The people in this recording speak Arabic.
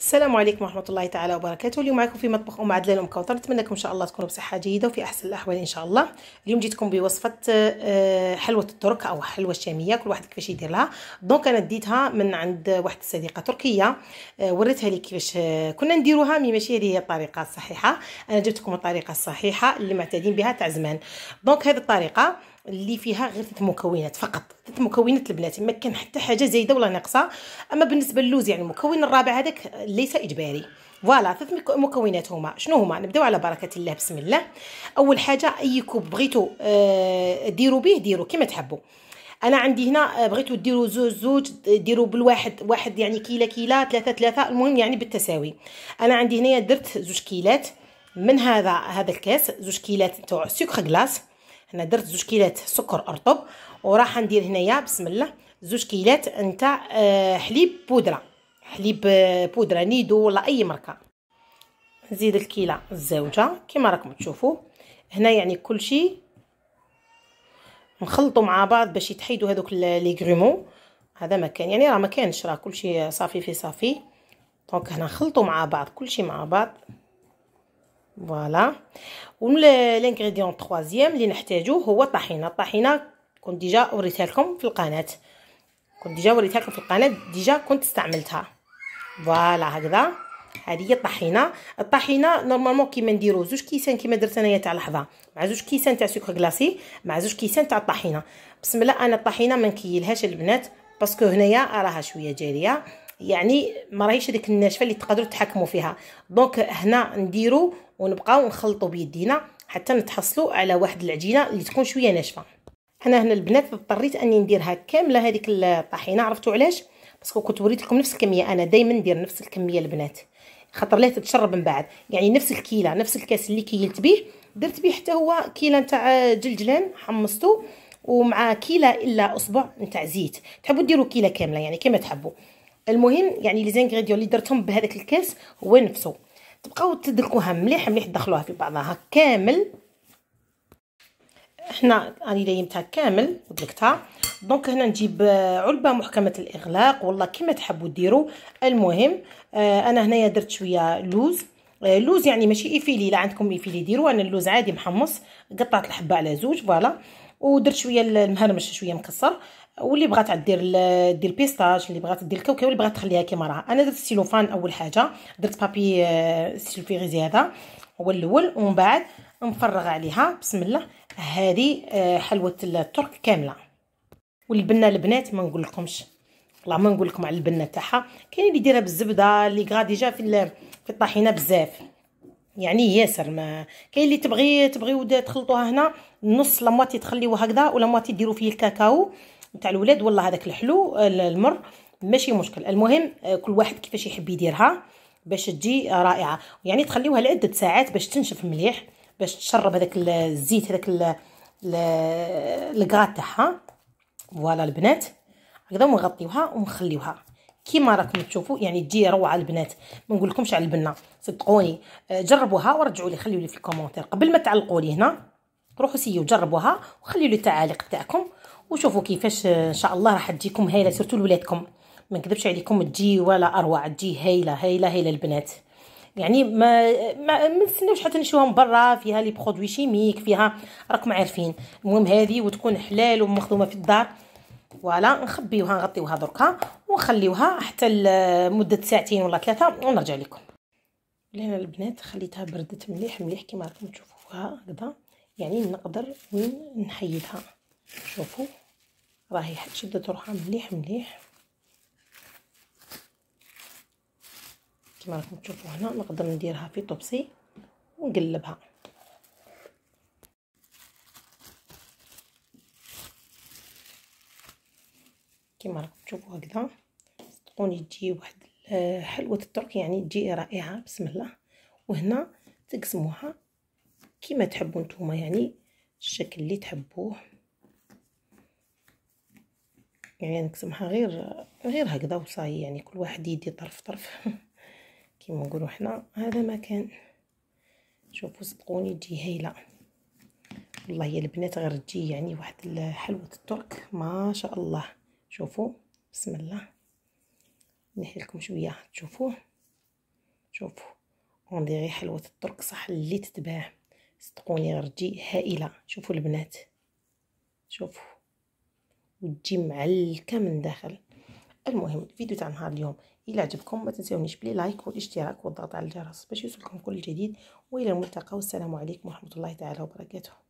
السلام عليكم ورحمة الله تعالى وبركاته اليوم معكم في مطبخ أم عدلان أم كوثر نتمنى لكم إن شاء الله تكونوا بصحة جيدة وفي أحسن الأحوال إن شاء الله اليوم جيتكم بوصفة آه، حلوة الترك أو حلوة الشامية كل واحد كيفاش يدير لها دونك أنا ديتها من عند واحد الصديقة تركية آه، وريتها لي كيفاش آه، كنا نديروها مي ماشي هذه هي الطريقة الصحيحة أنا جبت لكم الطريقة الصحيحة اللي معتادين بها تاع زمان دونك هذه الطريقة اللي فيها غير ثلاث مكونات فقط ثلاث مكونات البنات ما كان حتى حاجه زايده ولا ناقصه اما بالنسبه للوز يعني المكون الرابع هذاك ليس اجباري فوالا ثلاث مكونات هما شنو هما نبداو على بركه الله بسم الله اول حاجه اي كوب بغيتو ديروا به ديروا كما تحبوا انا عندي هنا آه، بغيتو ديروا زوج زوج ديروا بالواحد واحد يعني كيله كيله ثلاثه ثلاثه المهم يعني بالتساوي انا عندي هنايا درت زوج كيلات من هذا هذا الكاس زوج كيلات تاع سكر غلاس هنا درت زوج كيلات سكر ارطب وراح ندير هنايا بسم الله زوج كيلات نتاع آه، حليب بودره حليب آه، بودره نيدو ولا اي ماركه نزيد الكيله الزوجه كما راكم تشوفوا هنا يعني كلشي نخلطوا مع بعض باش يتحيدوا هذوك لي غرومون هذا ما كان يعني راه ما كانش راه كلشي صافي في صافي دونك هنا نخلطوا مع بعض كلشي مع بعض فوالا والانغريديون التوازيام اللي نحتاجو هو الطحينه الطحينه كنت ديجا وريتها لكم في القناه كنت ديجا وريتها لكم في القناه ديجا كنت استعملتها فوالا هكذا هذه هي الطحينه الطحينه نورمالمون كيما نديرو زوج كيسان كيما درت انايا تاع لحظه مع زوج كيسان تاع سكر كلاصي مع زوج كيسان تاع الطحينه بسم الله انا الطحينه ما نكيلهاش البنات باسكو هنايا راها شويه جاريه يعني ما راهيش هذيك الناشفه اللي تقدروا تحكموا فيها دونك هنا نديرو ونبقاو نخلطوا بيدينا حتى نتحصلوا على واحد العجينه اللي تكون شويه ناشفه انا هنا البنات اضطريت اني نديرها كامله هذيك الطحينه عرفتوا علاش باسكو كنت وريت لكم نفس الكميه انا دائما ندير نفس الكميه البنات خاطر لا تتشرب من بعد يعني نفس الكيله نفس الكاس اللي كيلت به درت به حتى هو كيله نتاع جلجلان حمصته ومع كيله الا اصبع نتاع زيت تحبوا ديروا كيله كامله يعني كما تحبوا المهم يعني لي زانغريديون اللي درتهم بهذاك الكاس هو نفسه تبقاو تدلكوها مليح مليح تدخلوها في بعضها كامل حنا راني ليمتها كامل ودلكتها دونك هنا نجيب آه، علبه محكمه الاغلاق والله كيما تحبوا ديروا المهم آه، انا هنايا درت شويه لوز اللوز آه، لوز يعني ماشي ايفيلي الا عندكم ايفيلي ديروا انا اللوز عادي محمص قطعت الحبه على زوج فوالا ودرت شويه المهرمش شويه مكسر واللي بغات دير دير بيستاج اللي بغات دير الكاوكاو اللي بغات تخليها كيما راها انا درت السيلوفان اول حاجه درت بابي آه، سيلفيغي هذا هو الاول ومن بعد نفرغ عليها بسم الله هذه آه، حلوه الترك كامله والبنه البنات ما نقول لكمش والله ما نقول لكم على البنه تاعها كاين اللي يديرها بالزبده اللي غا ديجا في في الطحينه بزاف يعني ياسر ما كاين اللي تبغي تبغيو تخلطوها هنا نص لمواتي تخليوها هكذا ولا مواتي ديروا فيه الكاكاو نتاع الولاد والله هذاك الحلو المر ماشي مشكل المهم آه، كل واحد كيفاش يحب يديرها باش تجي رائعه يعني تخليوها لعده ساعات باش تنشف مليح باش تشرب هذاك الزيت هذاك الكرا تاعها فوالا البنات هكذا ونغطيوها ونخليوها كيما راكم تشوفوا يعني تجي روعه البنات ما نقولكمش على البنه صدقوني آه، جربوها ورجعوا لي خليوا لي في الكومونتير قبل ما تعلقوا لي هنا روحوا سيو جربوها وخليوا لي التعاليق تاعكم وشوفوا كيفاش ان شاء الله راح تجيكم هايله سورتو لولادكم ما نكذبش عليكم تجي ولا اروع تجي هايله هايله هايله البنات يعني ما ما منستناوش حتى نشوها من برا فيها لي برودوي شيميك فيها راكم عارفين المهم هذه وتكون حلال ومخدومه في الدار فوالا نخبيوها نغطيوها دركا ونخليوها حتى لمده ساعتين ولا ثلاثه ونرجع لكم لهنا البنات خليتها بردت مليح مليح كما راكم تشوفوها هكذا يعني نقدر وين نحيدها شوفوا راهي شدت روحها مليح مليح كما راكم تشوفوا هنا نقدر نديرها في طبسي ونقلبها كما راكم تشوفوا هكذا صدقوني تجي واحد حلوة الترك يعني تجي رائعة بسم الله وهنا تقسموها كما تحبوا نتوما يعني الشكل اللي تحبوه يعني نقسمها غير غير هكذا وصاي يعني كل واحد يدي طرف طرف كيما نقولوا حنا هذا مكان شوفوا صدقوني تجي هايله والله يا البنات غير تجي يعني واحد حلوه الترك ما شاء الله شوفوا بسم الله نحي لكم شويه تشوفوه شوفوا اون غير حلوه الترك صح اللي تتباع صدقوني غير تجي هائله شوفوا البنات شوفوا وتجي معلكه من الداخل المهم الفيديو تاع نهار اليوم الى عجبكم ما تنساونيش بلي لايك والاشتراك والضغط على الجرس باش يوصلكم كل جديد والى الملتقى والسلام عليكم ورحمه الله تعالى وبركاته